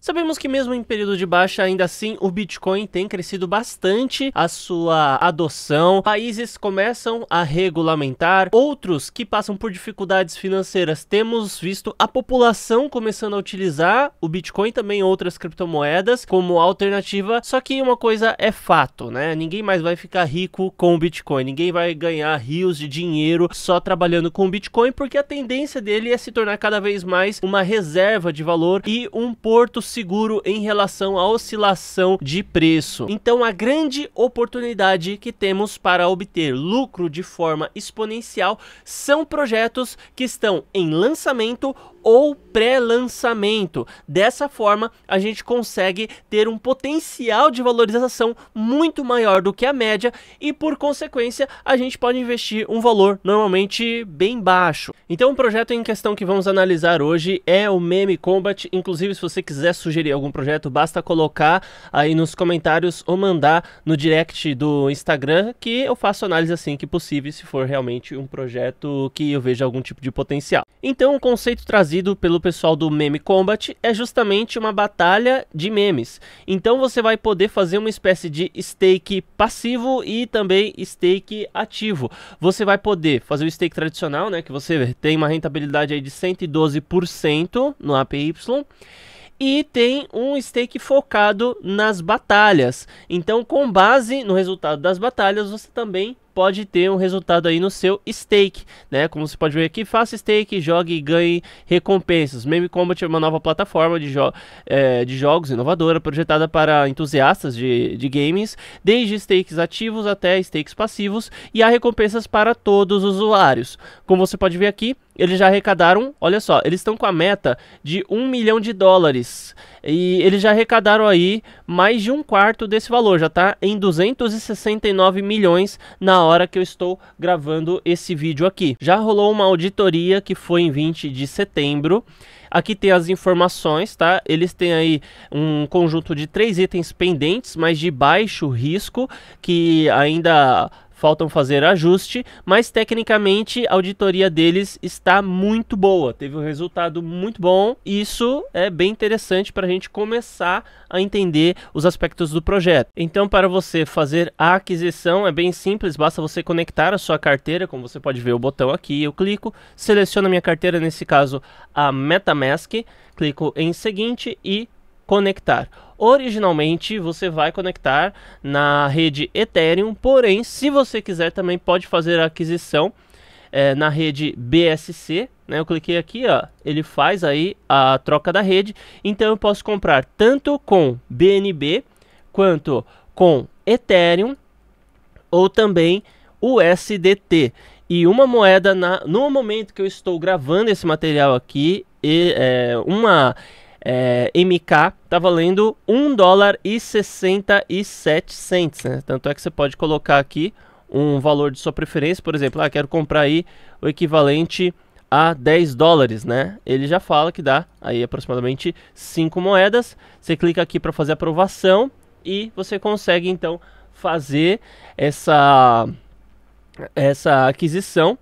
Sabemos que mesmo em período de baixa, ainda assim, o Bitcoin tem crescido bastante a sua adoção. Países começam a regulamentar, outros que passam por dificuldades financeiras. Temos visto a população começando a utilizar o Bitcoin também outras criptomoedas como alternativa. Só que uma coisa é fato, né? Ninguém mais vai ficar rico com o Bitcoin. Ninguém vai ganhar rios de dinheiro só trabalhando com o Bitcoin, porque a tendência dele é se tornar cada vez mais uma reserva de valor e um porto seguro em relação à oscilação de preço. Então, a grande oportunidade que temos para obter lucro de forma exponencial são projetos que estão em lançamento ou pré-lançamento. Dessa forma, a gente consegue ter um potencial de valorização muito maior do que a média e, por consequência, a gente pode investir um valor normalmente bem baixo. Então, o projeto em questão que vamos analisar hoje é o Meme Combat. Inclusive, se você quiser sugerir algum projeto, basta colocar aí nos comentários ou mandar no direct do Instagram que eu faço análise assim que possível, se for realmente um projeto que eu veja algum tipo de potencial. Então, o conceito trazido pelo pessoal do Meme Combat é justamente uma batalha de memes. Então, você vai poder fazer uma espécie de stake passivo e também stake ativo. Você vai poder fazer o stake tradicional, né, que você tem uma rentabilidade aí de 112% no APY e tem um stake focado nas batalhas. Então, com base no resultado das batalhas, você também pode ter um resultado aí no seu stake, né? Como você pode ver aqui, faça stake, jogue e ganhe recompensas. Meme Combat é uma nova plataforma de, jo é, de jogos inovadora projetada para entusiastas de, de games, desde stakes ativos até stakes passivos, e há recompensas para todos os usuários. Como você pode ver aqui, eles já arrecadaram, olha só, eles estão com a meta de 1 milhão de dólares. E eles já arrecadaram aí mais de um quarto desse valor, já está em 269 milhões na hora que eu estou gravando esse vídeo aqui. Já rolou uma auditoria que foi em 20 de setembro. Aqui tem as informações, tá? Eles têm aí um conjunto de três itens pendentes, mas de baixo risco, que ainda faltam fazer ajuste, mas tecnicamente a auditoria deles está muito boa, teve um resultado muito bom. Isso é bem interessante para a gente começar a entender os aspectos do projeto. Então, para você fazer a aquisição, é bem simples, basta você conectar a sua carteira, como você pode ver o botão aqui, eu clico, seleciono a minha carteira, nesse caso a MetaMask, clico em seguinte e conectar. Originalmente você vai conectar na rede Ethereum, porém, se você quiser, também pode fazer a aquisição é, na rede BSC. Né? Eu cliquei aqui, ó, ele faz aí a troca da rede. Então eu posso comprar tanto com BNB quanto com Ethereum ou também USDT. E uma moeda na, no momento que eu estou gravando esse material aqui, e, é, uma é, MK tá valendo 1 dólar e 67 cents, né? Tanto é que você pode colocar aqui um valor de sua preferência, por exemplo, ah, quero comprar aí o equivalente a 10 dólares, né? Ele já fala que dá aí aproximadamente 5 moedas. Você clica aqui para fazer aprovação e você consegue então fazer essa essa aquisição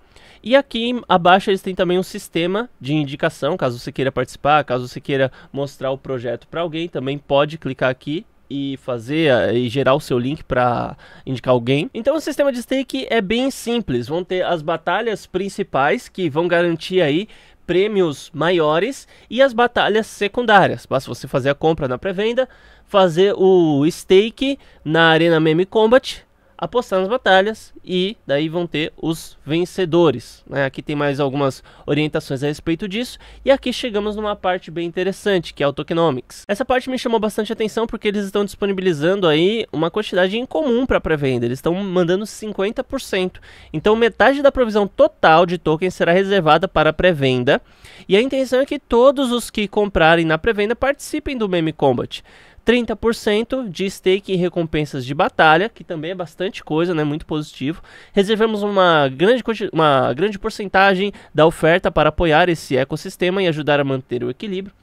e aqui abaixo eles têm também um sistema de indicação, caso você queira participar, caso você queira mostrar o projeto para alguém, também pode clicar aqui e fazer eh, e gerar o seu link para indicar alguém. Então o sistema de stake é bem simples, vão ter as batalhas principais que vão garantir aí prêmios maiores e as batalhas secundárias. Basta você fazer a compra na pré-venda, fazer o stake na Arena Meme Combat apostar nas batalhas e daí vão ter os vencedores. Né? Aqui tem mais algumas orientações a respeito disso e aqui chegamos numa parte bem interessante que é o tokenomics. Essa parte me chamou bastante atenção porque eles estão disponibilizando aí uma quantidade incomum para pré-venda. Eles estão mandando 50%. Então metade da provisão total de tokens será reservada para pré-venda e a intenção é que todos os que comprarem na pré-venda participem do meme combat. 30% de stake e recompensas de batalha, que também é bastante coisa, né? Muito positivo. Reservamos uma grande, uma grande porcentagem da oferta para apoiar esse ecossistema e ajudar a manter o equilíbrio.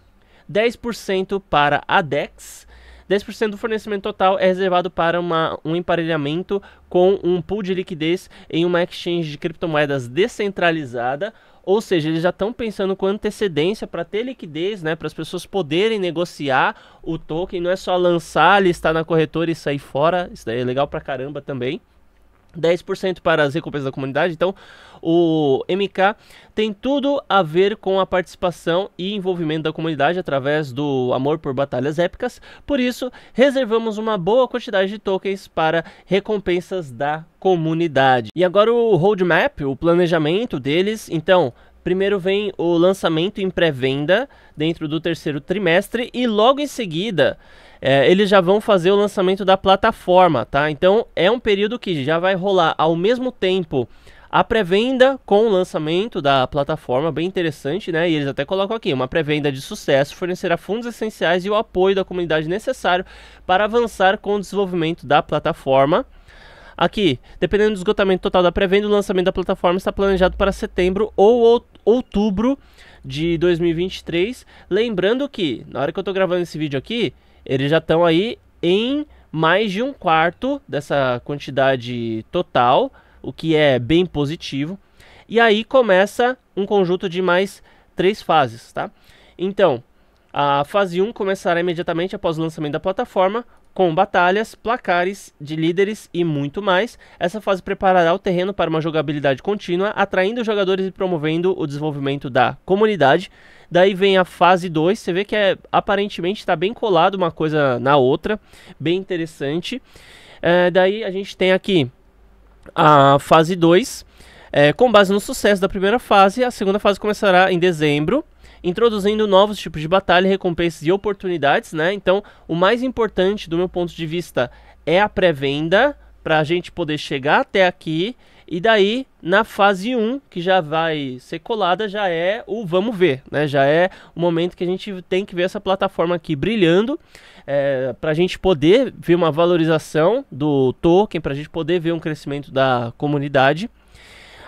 10% para a DEX, 10% do fornecimento total é reservado para uma, um emparelhamento com um pool de liquidez em uma exchange de criptomoedas descentralizada ou seja, eles já estão pensando com antecedência para ter liquidez, né, para as pessoas poderem negociar o token, não é só lançar, listar na corretora e sair fora, isso daí é legal para caramba também. 10% para as recompensas da comunidade. Então, o MK tem tudo a ver com a participação e envolvimento da comunidade através do amor por batalhas épicas. Por isso, reservamos uma boa quantidade de tokens para recompensas da comunidade. E agora o roadmap, o planejamento deles. Então, Primeiro vem o lançamento em pré-venda dentro do terceiro trimestre e logo em seguida é, eles já vão fazer o lançamento da plataforma, tá? Então é um período que já vai rolar ao mesmo tempo a pré-venda com o lançamento da plataforma, bem interessante, né? E eles até colocam aqui: uma pré-venda de sucesso fornecerá fundos essenciais e o apoio da comunidade necessário para avançar com o desenvolvimento da plataforma. Aqui, dependendo do esgotamento total da pré-venda, o lançamento da plataforma está planejado para setembro ou outubro de 2023. Lembrando que, na hora que eu estou gravando esse vídeo aqui, eles já estão aí em mais de um quarto dessa quantidade total, o que é bem positivo. E aí começa um conjunto de mais três fases, tá? Então, a fase 1 começará imediatamente após o lançamento da plataforma, com batalhas, placares de líderes e muito mais. Essa fase preparará o terreno para uma jogabilidade contínua, atraindo jogadores e promovendo o desenvolvimento da comunidade. Daí vem a fase 2, você vê que é, aparentemente está bem colado uma coisa na outra, bem interessante. É, daí a gente tem aqui a fase 2. É, com base no sucesso da primeira fase, a segunda fase começará em dezembro introduzindo novos tipos de batalha, recompensas e oportunidades, né? Então, o mais importante do meu ponto de vista é a pré-venda para a gente poder chegar até aqui e daí na fase 1, que já vai ser colada, já é o vamos ver, né? Já é o momento que a gente tem que ver essa plataforma aqui brilhando, é, para a gente poder ver uma valorização do token, para a gente poder ver um crescimento da comunidade.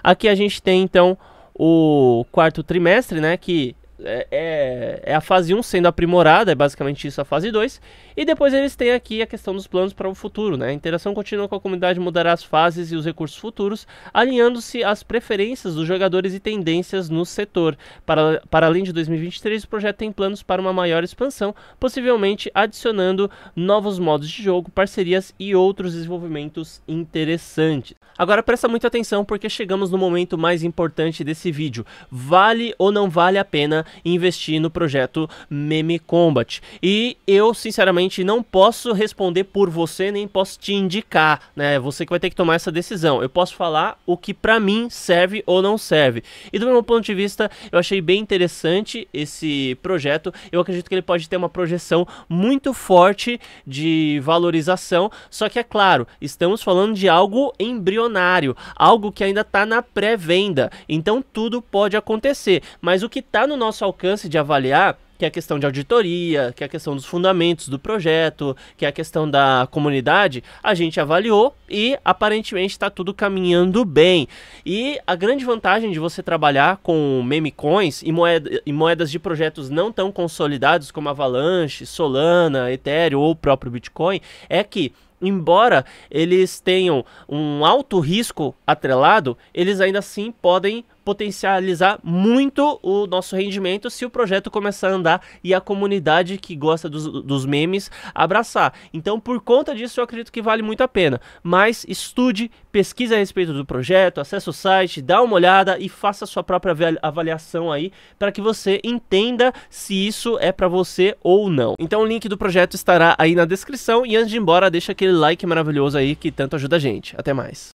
Aqui a gente tem então o quarto trimestre, né? Que é, é, é, a fase 1 sendo aprimorada, é basicamente isso a fase 2. E depois eles têm aqui a questão dos planos para o futuro, né? A interação contínua com a comunidade mudará as fases e os recursos futuros, alinhando-se às preferências dos jogadores e tendências no setor. Para, para além de 2023, o projeto tem planos para uma maior expansão, possivelmente adicionando novos modos de jogo, parcerias e outros desenvolvimentos interessantes. Agora presta muita atenção porque chegamos no momento mais importante desse vídeo. Vale ou não vale a pena investir no projeto Meme Combat. E eu, sinceramente, não posso responder por você, nem posso te indicar, né? Você que vai ter que tomar essa decisão. Eu posso falar o que para mim serve ou não serve. E do meu ponto de vista, eu achei bem interessante esse projeto. Eu acredito que ele pode ter uma projeção muito forte de valorização, só que é claro, estamos falando de algo embrionário, algo que ainda está na pré-venda. Então tudo pode acontecer, mas o que está no nosso nosso alcance de avaliar que é a questão de auditoria, que é a questão dos fundamentos do projeto, que é a questão da comunidade, a gente avaliou e aparentemente está tudo caminhando bem. E a grande vantagem de você trabalhar com meme coins e, moeda, e moedas de projetos não tão consolidados como Avalanche, Solana, Ethereum ou o próprio Bitcoin é que embora eles tenham um alto risco atrelado, eles ainda assim podem potencializar muito o nosso rendimento se o projeto começar a andar e a comunidade que gosta dos, dos memes abraçar. Então, por conta disso, eu acredito que vale muito a pena. Mas estude, pesquise a respeito do projeto, acesse o site, dá uma olhada e faça a sua própria avaliação aí para que você entenda se isso é para você ou não. Então, o link do projeto estará aí na descrição e antes de ir embora, deixa aquele like maravilhoso aí que tanto ajuda a gente. Até mais.